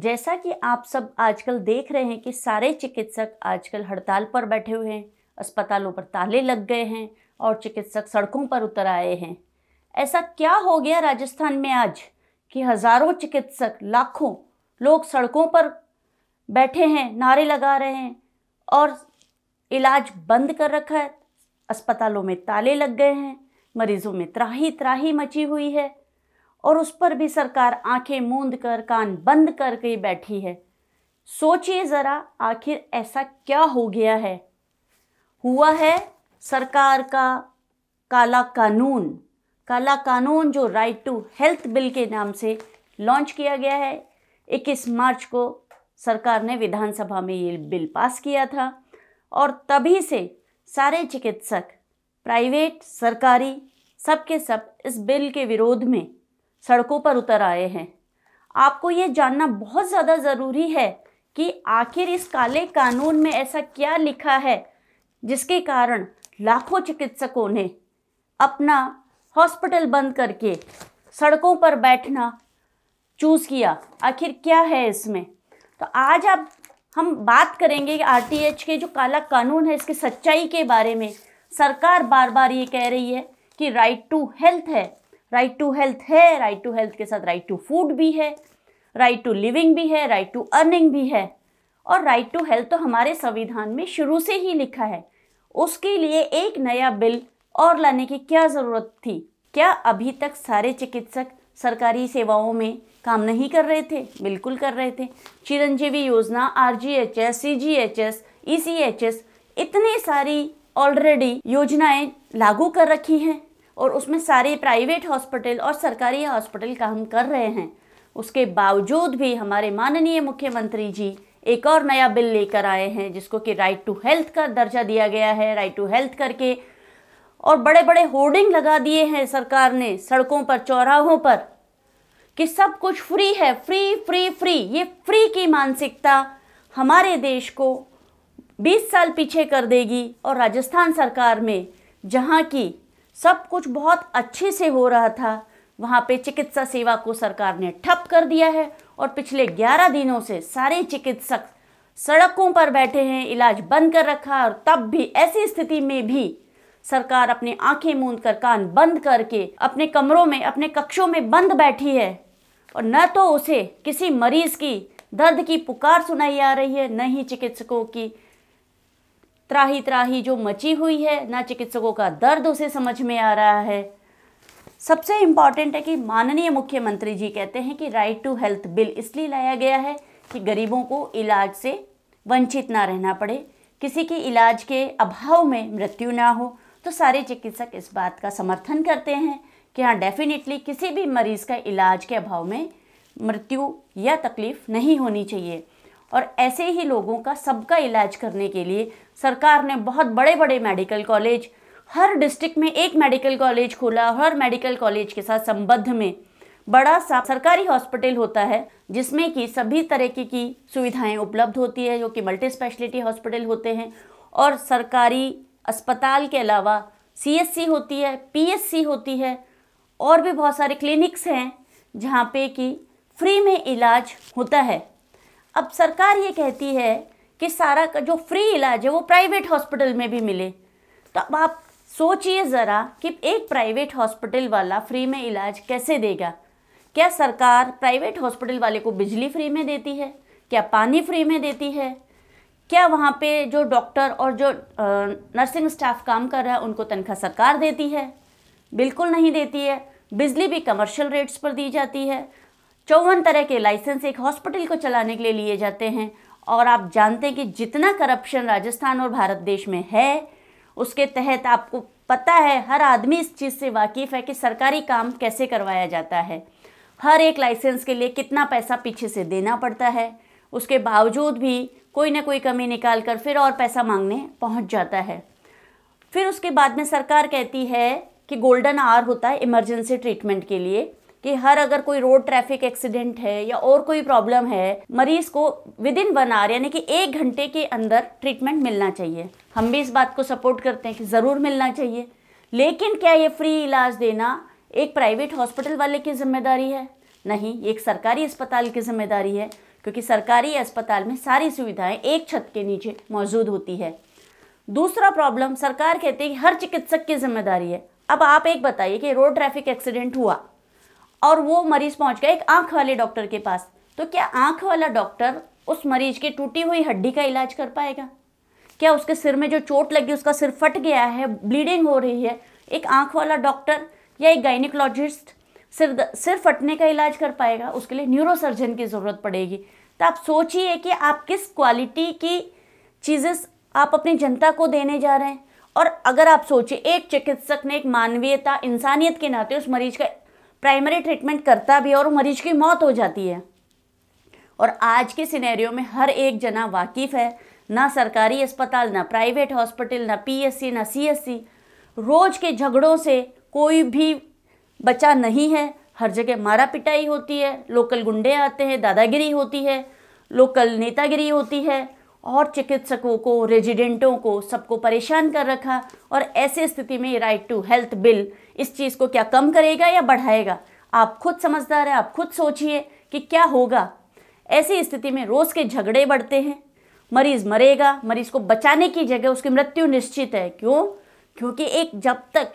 जैसा कि आप सब आजकल देख रहे हैं कि सारे चिकित्सक आजकल हड़ताल पर बैठे हुए हैं अस्पतालों पर ताले लग गए हैं और चिकित्सक सड़कों पर उतर आए हैं ऐसा क्या हो गया राजस्थान में आज कि हज़ारों चिकित्सक लाखों लोग सड़कों पर बैठे हैं नारे लगा रहे हैं और इलाज बंद कर रखा है अस्पतालों में ताले लग गए हैं मरीज़ों में त्राही त्राही मची हुई है और उस पर भी सरकार आंखें मूंद कर कान बंद करके बैठी है सोचिए ज़रा आखिर ऐसा क्या हो गया है हुआ है सरकार का काला कानून काला कानून जो राइट टू हेल्थ बिल के नाम से लॉन्च किया गया है 21 मार्च को सरकार ने विधानसभा में ये बिल पास किया था और तभी से सारे चिकित्सक प्राइवेट सरकारी सबके सब इस बिल के विरोध में सड़कों पर उतर आए हैं आपको ये जानना बहुत ज़्यादा ज़रूरी है कि आखिर इस काले कानून में ऐसा क्या लिखा है जिसके कारण लाखों चिकित्सकों ने अपना हॉस्पिटल बंद करके सड़कों पर बैठना चूज़ किया आखिर क्या है इसमें तो आज आप हम बात करेंगे कि आर के जो काला कानून है इसकी सच्चाई के बारे में सरकार बार बार ये कह रही है कि राइट टू हेल्थ है राइट टू हेल्थ है राइट टू हेल्थ के साथ राइट टू फूड भी है राइट टू लिविंग भी है राइट टू अर्निंग भी है और राइट टू हेल्थ तो हमारे संविधान में शुरू से ही लिखा है उसके लिए एक नया बिल और लाने की क्या ज़रूरत थी क्या अभी तक सारे चिकित्सक सरकारी सेवाओं में काम नहीं कर रहे थे बिल्कुल कर रहे थे Chiranjeevi Yojana R G H S C G H S E C H S इतनी सारी ऑलरेडी योजनाएं लागू कर रखी हैं और उसमें सारे प्राइवेट हॉस्पिटल और सरकारी हॉस्पिटल का हम कर रहे हैं उसके बावजूद भी हमारे माननीय मुख्यमंत्री जी एक और नया बिल लेकर आए हैं जिसको कि राइट टू हेल्थ का दर्जा दिया गया है राइट टू हेल्थ करके और बड़े बड़े होर्डिंग लगा दिए हैं सरकार ने सड़कों पर चौराहों पर कि सब कुछ फ्री है फ्री फ्री फ्री ये फ्री की मानसिकता हमारे देश को 20 साल पीछे कर देगी और राजस्थान सरकार में जहाँ की सब कुछ बहुत अच्छे से हो रहा था वहाँ पे चिकित्सा सेवा को सरकार ने ठप कर दिया है और पिछले 11 दिनों से सारे चिकित्सक सड़कों पर बैठे हैं इलाज बंद कर रखा है और तब भी ऐसी स्थिति में भी सरकार अपने आंखें मूंद कर कान बंद करके अपने कमरों में अपने कक्षों में बंद बैठी है और न तो उसे किसी मरीज की दर्द की पुकार सुनाई आ रही है न ही चिकित्सकों की त्राही त्राही जो मची हुई है ना चिकित्सकों का दर्द उसे समझ में आ रहा है सबसे इम्पॉर्टेंट है कि माननीय मुख्यमंत्री जी कहते हैं कि राइट टू हेल्थ बिल इसलिए लाया गया है कि गरीबों को इलाज से वंचित ना रहना पड़े किसी के इलाज के अभाव में मृत्यु ना हो तो सारे चिकित्सक इस बात का समर्थन करते हैं कि हाँ डेफिनेटली किसी भी मरीज़ का इलाज के अभाव में मृत्यु या तकलीफ़ नहीं होनी चाहिए और ऐसे ही लोगों का सबका इलाज करने के लिए सरकार ने बहुत बड़े बड़े मेडिकल कॉलेज हर डिस्ट्रिक्ट में एक मेडिकल कॉलेज खोला हर मेडिकल कॉलेज के साथ संबद्ध में बड़ा सा सरकारी हॉस्पिटल होता है जिसमें कि सभी तरह की, की सुविधाएं उपलब्ध होती है जो कि मल्टी स्पेशलिटी हॉस्पिटल होते हैं और सरकारी अस्पताल के अलावा सी होती है पी होती है और भी बहुत सारे क्लिनिक्स हैं जहाँ पे कि फ्री में इलाज होता है अब सरकार ये कहती है कि सारा का जो फ्री इलाज है वो प्राइवेट हॉस्पिटल में भी मिले तो अब आप सोचिए ज़रा कि एक प्राइवेट हॉस्पिटल वाला फ्री में इलाज कैसे देगा क्या सरकार प्राइवेट हॉस्पिटल वाले को बिजली फ्री में देती है क्या पानी फ्री में देती है क्या वहाँ पे जो डॉक्टर और जो नर्सिंग स्टाफ काम कर रहा है उनको तनख्वाह सरकार देती है बिल्कुल नहीं देती है बिजली भी कमर्शियल रेट्स पर दी जाती है चौवन तरह के लाइसेंस एक हॉस्पिटल को चलाने के लिए लिए जाते हैं और आप जानते हैं कि जितना करप्शन राजस्थान और भारत देश में है उसके तहत आपको पता है हर आदमी इस चीज़ से वाकिफ़ है कि सरकारी काम कैसे करवाया जाता है हर एक लाइसेंस के लिए कितना पैसा पीछे से देना पड़ता है उसके बावजूद भी कोई ना कोई कमी निकाल कर फिर और पैसा मांगने पहुंच जाता है फिर उसके बाद में सरकार कहती है कि गोल्डन आवर होता है इमरजेंसी ट्रीटमेंट के लिए कि हर अगर कोई रोड ट्रैफिक एक्सीडेंट है या और कोई प्रॉब्लम है मरीज को विद इन वन आवर यानी कि एक घंटे के अंदर ट्रीटमेंट मिलना चाहिए हम भी इस बात को सपोर्ट करते हैं कि ज़रूर मिलना चाहिए लेकिन क्या ये फ्री इलाज देना एक प्राइवेट हॉस्पिटल वाले की जिम्मेदारी है नहीं एक सरकारी अस्पताल की जिम्मेदारी है क्योंकि सरकारी अस्पताल में सारी सुविधाएं एक छत के नीचे मौजूद होती है दूसरा प्रॉब्लम सरकार कहती है कि हर चिकित्सक की जिम्मेदारी है अब आप एक बताइए कि रोड ट्रैफिक एक्सीडेंट हुआ और वो मरीज पहुंच गया एक आंख वाले डॉक्टर के पास तो क्या आंख वाला डॉक्टर उस मरीज की टूटी हुई हड्डी का इलाज कर पाएगा क्या उसके सिर में जो चोट लगी उसका सिर फट गया है ब्लीडिंग हो रही है एक आँख वाला डॉक्टर या एक गाइनिकोलॉजिस्ट सिर सिर फटने का इलाज कर पाएगा उसके लिए न्यूरोसर्जन की ज़रूरत पड़ेगी तो आप सोचिए कि आप किस क्वालिटी की चीज़ें आप अपनी जनता को देने जा रहे हैं और अगर आप सोचिए एक चिकित्सक ने एक मानवीयता इंसानियत के नाते उस मरीज का प्राइमरी ट्रीटमेंट करता भी है और मरीज की मौत हो जाती है और आज के सिनेरियो में हर एक जना वाकिफ़ है ना सरकारी अस्पताल ना प्राइवेट हॉस्पिटल ना पीएससी ना सीएससी रोज़ के झगड़ों से कोई भी बचा नहीं है हर जगह मारा पिटाई होती है लोकल गुंडे आते हैं दादागिरी होती है लोकल नेतागिरी होती है और चिकित्सकों को रेजिडेंटों को सबको परेशान कर रखा और ऐसे स्थिति में राइट टू हेल्थ बिल इस चीज़ को क्या कम करेगा या बढ़ाएगा आप खुद समझदार हैं आप खुद सोचिए कि क्या होगा ऐसी स्थिति में रोज़ के झगड़े बढ़ते हैं मरीज़ मरेगा मरीज़ को बचाने की जगह उसकी मृत्यु निश्चित है क्यों क्योंकि एक जब तक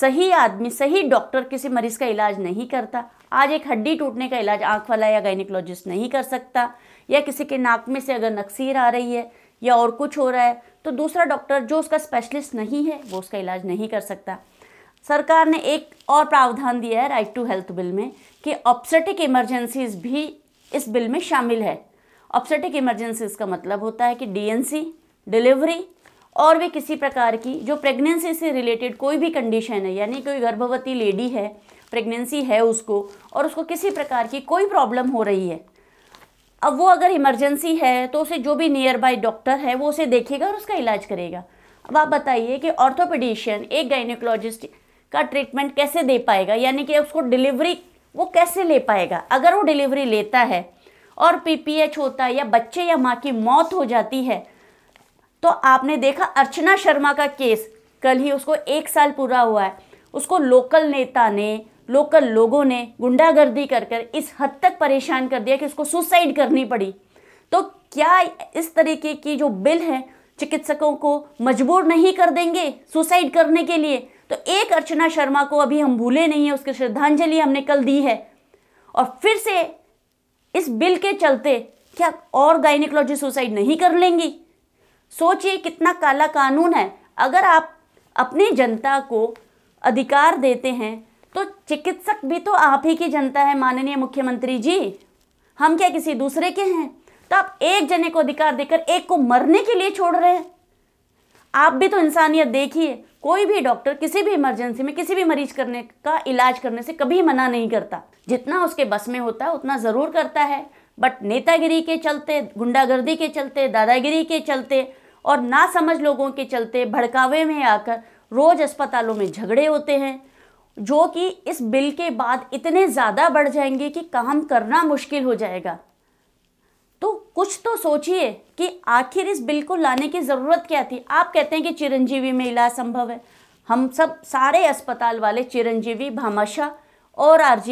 सही आदमी सही डॉक्टर किसी मरीज़ का इलाज नहीं करता आज एक हड्डी टूटने का इलाज आँख वाला या गाइनिकोलॉजिस्ट नहीं कर सकता या किसी के नाक में से अगर नक्सीर आ रही है या और कुछ हो रहा है तो दूसरा डॉक्टर जो उसका स्पेशलिस्ट नहीं है वो उसका इलाज नहीं कर सकता सरकार ने एक और प्रावधान दिया है राइट टू हेल्थ बिल में कि ऑप्सेटिक इमरजेंसीज भी इस बिल में शामिल है ऑप्सेटिक इमरजेंसीज का मतलब होता है कि डीएनसी डिलीवरी और भी किसी प्रकार की जो प्रेगनेंसी से रिलेटेड कोई भी कंडीशन है यानी कोई गर्भवती लेडी है प्रेगनेंसी है उसको और उसको किसी प्रकार की कोई प्रॉब्लम हो रही है अब वो अगर इमरजेंसी है तो उसे जो भी नियर बाई डॉक्टर है वो उसे देखेगा और उसका इलाज करेगा अब आप बताइए कि ऑर्थोपेडिशियन एक गाइनिकोलॉजिस्ट का ट्रीटमेंट कैसे दे पाएगा यानी कि उसको डिलीवरी वो कैसे ले पाएगा अगर वो डिलीवरी लेता है और पीपीएच होता है या बच्चे या माँ की मौत हो जाती है तो आपने देखा अर्चना शर्मा का केस कल ही उसको एक साल पूरा हुआ है उसको लोकल नेता ने लोकल लोगों ने गुंडागर्दी कर कर इस हद तक परेशान कर दिया कि उसको सुसाइड करनी पड़ी तो क्या इस तरीके की जो बिल है चिकित्सकों को मजबूर नहीं कर देंगे सुसाइड करने के लिए तो एक अर्चना शर्मा को अभी हम भूले नहीं है उसकी श्रद्धांजलि हमने कल दी है और फिर से इस बिल के चलते क्या और गायनिकोलॉजी सुसाइड नहीं कर लेंगी सोचिए कितना काला कानून है अगर आप अपनी जनता को अधिकार देते हैं तो चिकित्सक भी तो आप ही की जनता है माननीय मुख्यमंत्री जी हम क्या किसी दूसरे के हैं तो आप एक जने को अधिकार देकर एक को मरने के लिए छोड़ रहे हैं आप भी तो इंसानियत देखिए कोई भी डॉक्टर किसी भी इमरजेंसी में किसी भी मरीज करने का इलाज करने से कभी मना नहीं करता जितना उसके बस में होता है उतना ज़रूर करता है बट नेतागिरी के चलते गुंडागर्दी के चलते दादागिरी के चलते और ना समझ लोगों के चलते भड़कावे में आकर रोज़ अस्पतालों में झगड़े होते हैं जो कि इस बिल के बाद इतने ज़्यादा बढ़ जाएंगे कि काम करना मुश्किल हो जाएगा तो कुछ तो सोचिए कि आखिर इस बिल को लाने की ज़रूरत क्या थी आप कहते हैं कि चिरंजीवी में इलाज संभव है हम सब सारे अस्पताल वाले चिरंजीवी भामाशाह और आर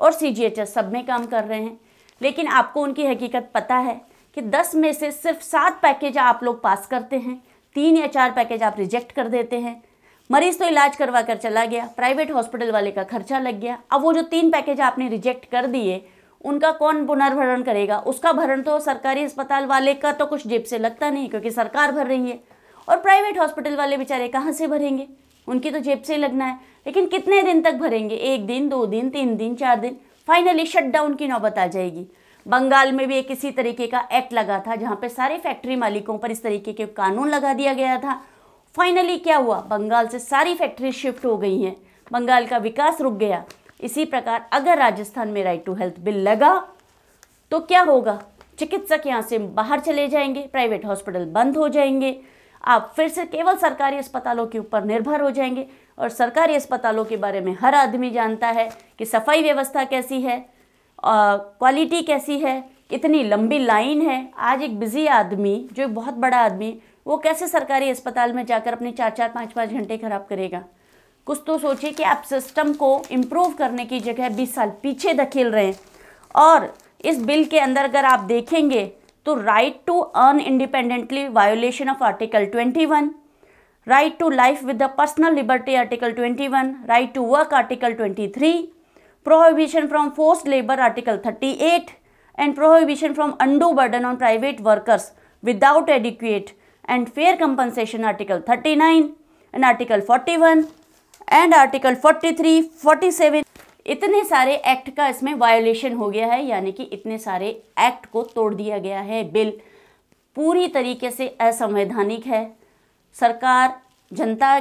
और सी सब में काम कर रहे हैं लेकिन आपको उनकी हकीकत पता है कि दस में से सिर्फ सात पैकेज आप लोग पास करते हैं तीन या चार पैकेज आप रिजेक्ट कर देते हैं मरीज तो इलाज करवा कर चला गया प्राइवेट हॉस्पिटल वाले का खर्चा लग गया अब वो जो तीन पैकेज आपने रिजेक्ट कर दिए उनका कौन पुनर्भरण करेगा उसका भरण तो सरकारी अस्पताल वाले का तो कुछ जेब से लगता नहीं क्योंकि सरकार भर रही है और प्राइवेट हॉस्पिटल वाले बेचारे कहाँ से भरेंगे उनकी तो जेब से लगना है लेकिन कितने दिन तक भरेंगे एक दिन दो दिन तीन दिन चार दिन फाइनली शटडाउन की नौबत आ जाएगी बंगाल में भी एक इसी तरीके का एक्ट लगा था जहाँ पे सारे फैक्ट्री मालिकों पर इस तरीके के कानून लगा दिया गया था फाइनली क्या हुआ बंगाल से सारी फैक्ट्री शिफ्ट हो गई हैं बंगाल का विकास रुक गया इसी प्रकार अगर राजस्थान में राइट टू हेल्थ बिल लगा तो क्या होगा चिकित्सक यहाँ से बाहर चले जाएंगे प्राइवेट हॉस्पिटल बंद हो जाएंगे आप फिर से केवल सरकारी अस्पतालों के ऊपर निर्भर हो जाएंगे और सरकारी अस्पतालों के बारे में हर आदमी जानता है कि सफाई व्यवस्था कैसी है क्वालिटी कैसी है कितनी लंबी लाइन है आज एक बिज़ी आदमी जो एक बहुत बड़ा आदमी वो कैसे सरकारी अस्पताल में जाकर अपने चार चार पाँच पाँच घंटे खराब करेगा कुछ तो सोचिए कि आप सिस्टम को इम्प्रूव करने की जगह बीस साल पीछे धकेल रहे हैं और इस बिल के अंदर अगर आप देखेंगे तो right to earn independently violation of article 21 right to life with the personal liberty article 21 right to work article 23 prohibition from force labour article 38 and prohibition from undue burden on private workers without adequate and fair compensation article 39 and article 41 and article 43 47 इतने सारे act का इसमें violation हो गया है यानी कि इतने सारे एक्ट को तोड़ दिया गया है बिल पूरी तरीके से असंवैधानिक है सरकार जनता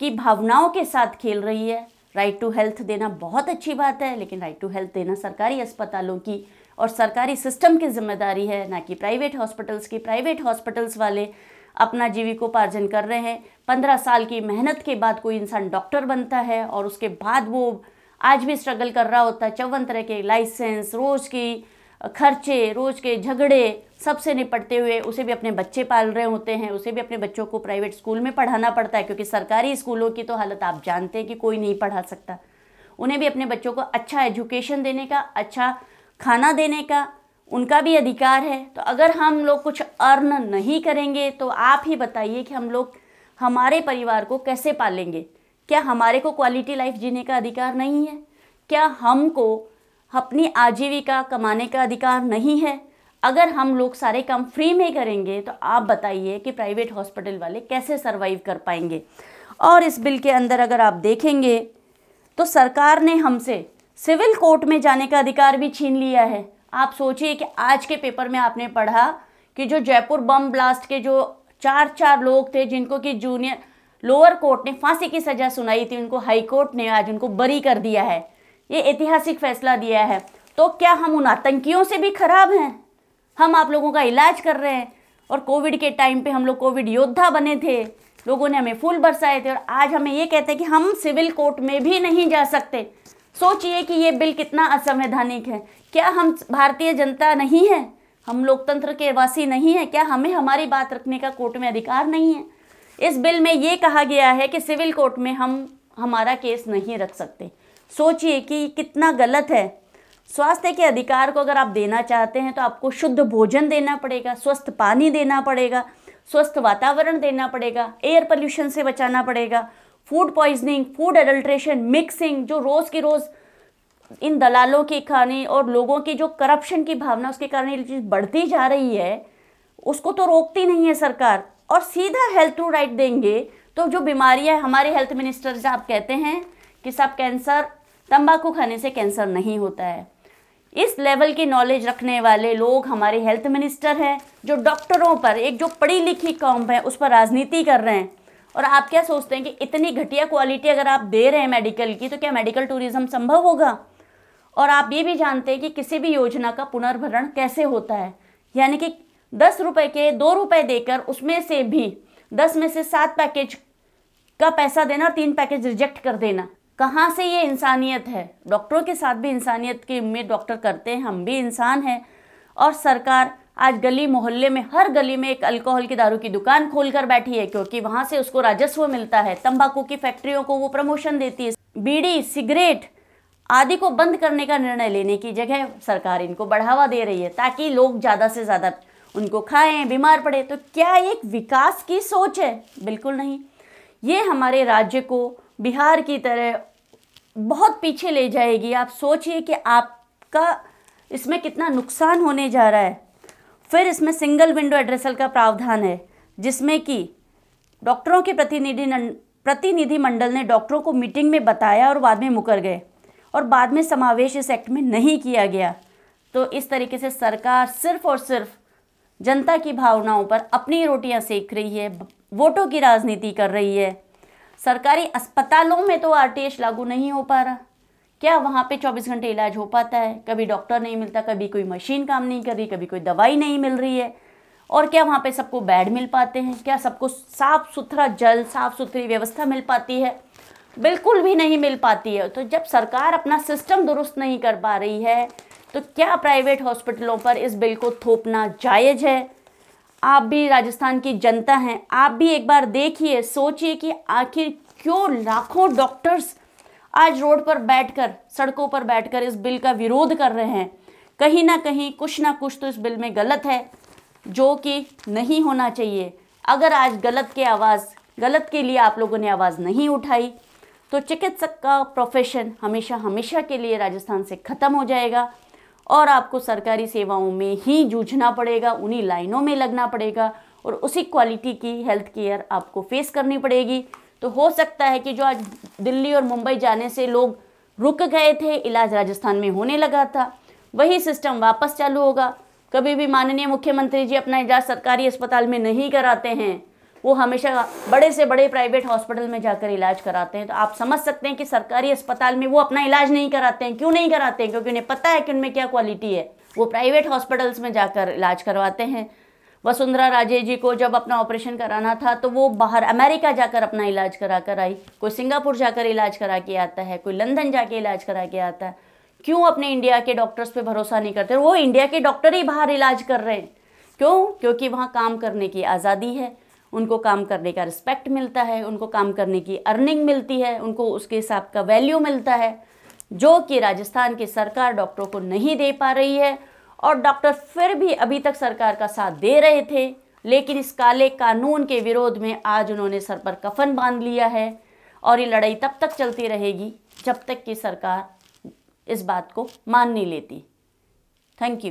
की भावनाओं के साथ खेल रही है राइट टू हेल्थ देना बहुत अच्छी बात है लेकिन राइट टू हेल्थ देना सरकारी अस्पतालों की और सरकारी सिस्टम की जिम्मेदारी है ना कि प्राइवेट हॉस्पिटल्स की प्राइवेट हॉस्पिटल्स वाले अपना जीविकोपार्जन कर रहे हैं पंद्रह साल की मेहनत के बाद कोई इंसान डॉक्टर बनता है और उसके बाद वो आज भी स्ट्रगल कर रहा होता है चौवन तरह के लाइसेंस रोज़ की खर्चे रोज़ के झगड़े सबसे निपटते हुए उसे भी अपने बच्चे पाल रहे होते हैं उसे भी अपने बच्चों को प्राइवेट स्कूल में पढ़ाना पड़ता है क्योंकि सरकारी स्कूलों की तो हालत आप जानते हैं कि कोई नहीं पढ़ा सकता उन्हें भी अपने बच्चों को अच्छा एजुकेशन देने का अच्छा खाना देने का उनका भी अधिकार है तो अगर हम लोग कुछ अर्न नहीं करेंगे तो आप ही बताइए कि हम लोग हमारे परिवार को कैसे पालेंगे क्या हमारे को क्वालिटी लाइफ जीने का अधिकार नहीं है क्या हमको अपनी आजीविका कमाने का अधिकार नहीं है अगर हम लोग सारे काम फ्री में करेंगे तो आप बताइए कि प्राइवेट हॉस्पिटल वाले कैसे सरवाइव कर पाएंगे और इस बिल के अंदर अगर आप देखेंगे तो सरकार ने हमसे सिविल कोर्ट में जाने का अधिकार भी छीन लिया है आप सोचिए कि आज के पेपर में आपने पढ़ा कि जो जयपुर बम ब्लास्ट के जो चार चार लोग थे जिनको कि जूनियर लोअर कोर्ट ने फांसी की सज़ा सुनाई थी उनको हाई कोर्ट ने आज उनको बरी कर दिया है ये ऐतिहासिक फैसला दिया है तो क्या हम उन आतंकियों से भी खराब हैं हम आप लोगों का इलाज कर रहे हैं और कोविड के टाइम पे हम लोग कोविड योद्धा बने थे लोगों ने हमें फूल बरसाए थे और आज हमें ये कहते हैं कि हम सिविल कोर्ट में भी नहीं जा सकते सोचिए कि ये बिल कितना असंवैधानिक है क्या हम भारतीय जनता नहीं है हम लोकतंत्र के वासी नहीं है क्या हमें हमारी बात रखने का कोर्ट में अधिकार नहीं है इस बिल में ये कहा गया है कि सिविल कोर्ट में हम हमारा केस नहीं रख सकते सोचिए कि कितना गलत है स्वास्थ्य के अधिकार को अगर आप देना चाहते हैं तो आपको शुद्ध भोजन देना पड़ेगा स्वस्थ पानी देना पड़ेगा स्वस्थ वातावरण देना पड़ेगा एयर पोल्यूशन से बचाना पड़ेगा food poisoning food adulteration mixing जो रोज़ की रोज़ इन दलालों के खाने और लोगों की जो करप्शन की भावना उसके कारण ये चीज़ बढ़ती जा रही है उसको तो रोकती नहीं है सरकार और सीधा हेल्थ टू राइट देंगे तो जो बीमारियां हमारे हेल्थ मिनिस्टर साहब कहते हैं कि साहब कैंसर तंबाकू खाने से कैंसर नहीं होता है इस लेवल की नॉलेज रखने वाले लोग हमारे हेल्थ मिनिस्टर हैं जो डॉक्टरों पर एक जो पढ़ी लिखी कॉम है उस पर राजनीति कर रहे हैं और आप क्या सोचते हैं कि इतनी घटिया क्वालिटी अगर आप दे रहे हैं मेडिकल की तो क्या मेडिकल टूरिज्म संभव होगा और आप ये भी जानते हैं कि किसी भी योजना का पुनर्भरण कैसे होता है यानी कि दस रुपये के दो रुपये देकर उसमें से भी दस में से सात पैकेज का पैसा देना और तीन पैकेज रिजेक्ट कर देना कहाँ से ये इंसानियत है डॉक्टरों के साथ भी इंसानियत की उम्मीद डॉक्टर करते हैं हम भी इंसान हैं और सरकार आज गली मोहल्ले में हर गली में एक अल्कोहल की दारू की दुकान खोल कर बैठी है क्योंकि वहाँ से उसको राजस्व मिलता है तंबाकू की फैक्ट्रियों को वो प्रमोशन देती है बीड़ी सिगरेट आदि को बंद करने का निर्णय लेने की जगह सरकार इनको बढ़ावा दे रही है ताकि लोग ज़्यादा से ज़्यादा उनको खाएं बीमार पड़े तो क्या एक विकास की सोच है बिल्कुल नहीं ये हमारे राज्य को बिहार की तरह बहुत पीछे ले जाएगी आप सोचिए कि आपका इसमें कितना नुकसान होने जा रहा है फिर इसमें सिंगल विंडो एड्रेसल का प्रावधान है जिसमें कि डॉक्टरों के प्रतिनिधि प्रतिनिधि मंडल ने डॉक्टरों को मीटिंग में बताया और बाद में मुकर गए और बाद में समावेश इस एक्ट में नहीं किया गया तो इस तरीके से सरकार सिर्फ और सिर्फ जनता की भावनाओं पर अपनी रोटियां सेक रही है वोटों की राजनीति कर रही है सरकारी अस्पतालों में तो आर लागू नहीं हो पा रहा क्या वहाँ पे 24 घंटे इलाज हो पाता है कभी डॉक्टर नहीं मिलता कभी कोई मशीन काम नहीं कर रही कभी कोई दवाई नहीं मिल रही है और क्या वहाँ पे सबको बेड मिल पाते हैं क्या सबको साफ़ सुथरा जल साफ़ सुथरी व्यवस्था मिल पाती है बिल्कुल भी नहीं मिल पाती है तो जब सरकार अपना सिस्टम दुरुस्त नहीं कर पा रही है तो क्या प्राइवेट हॉस्पिटलों पर इस बिल को थोपना जायज़ है आप भी राजस्थान की जनता हैं आप भी एक बार देखिए सोचिए कि आखिर क्यों लाखों डॉक्टर्स आज रोड पर बैठकर सड़कों पर बैठकर इस बिल का विरोध कर रहे हैं कहीं ना कहीं कुछ ना कुछ तो इस बिल में गलत है जो कि नहीं होना चाहिए अगर आज गलत के आवाज़ गलत के लिए आप लोगों ने आवाज़ नहीं उठाई तो चिकित्सक का प्रोफेशन हमेशा हमेशा के लिए राजस्थान से ख़त्म हो जाएगा और आपको सरकारी सेवाओं में ही जूझना पड़ेगा उन्हीं लाइनों में लगना पड़ेगा और उसी क्वालिटी की हेल्थ केयर आपको फेस करनी पड़ेगी तो हो सकता है कि जो आज दिल्ली और मुंबई जाने से लोग रुक गए थे इलाज राजस्थान में होने लगा था वही सिस्टम वापस चालू होगा कभी भी माननीय मुख्यमंत्री जी अपना इलाज सरकारी अस्पताल में नहीं कराते हैं वो हमेशा बड़े से बड़े प्राइवेट हॉस्पिटल में जाकर इलाज कराते हैं तो आप समझ सकते हैं कि सरकारी अस्पताल में वो अपना इलाज नहीं कराते हैं क्यों नहीं कराते हैं क्योंकि उन्हें पता है कि उनमें क्या क्वालिटी है वो प्राइवेट हॉस्पिटल्स में जाकर इलाज करवाते हैं वसुंधरा राजे जी को जब अपना ऑपरेशन कराना था तो वो बाहर अमेरिका जाकर अपना इलाज करा कर आई कोई सिंगापुर जाकर इलाज करा के आता है कोई लंदन जाके इलाज करा के आता है क्यों अपने इंडिया के डॉक्टर्स पे भरोसा नहीं करते वो इंडिया के डॉक्टर ही बाहर इलाज कर रहे हैं क्यों क्योंकि वहाँ काम करने की आज़ादी है उनको काम करने का रिस्पेक्ट मिलता है उनको काम करने की अर्निंग मिलती है उनको उसके हिसाब का वैल्यू मिलता है जो कि राजस्थान की सरकार डॉक्टरों को नहीं दे पा रही है और डॉक्टर फिर भी अभी तक सरकार का साथ दे रहे थे लेकिन इस काले कानून के विरोध में आज उन्होंने सर पर कफन बांध लिया है और ये लड़ाई तब तक चलती रहेगी जब तक कि सरकार इस बात को मान नहीं लेती थैंक यू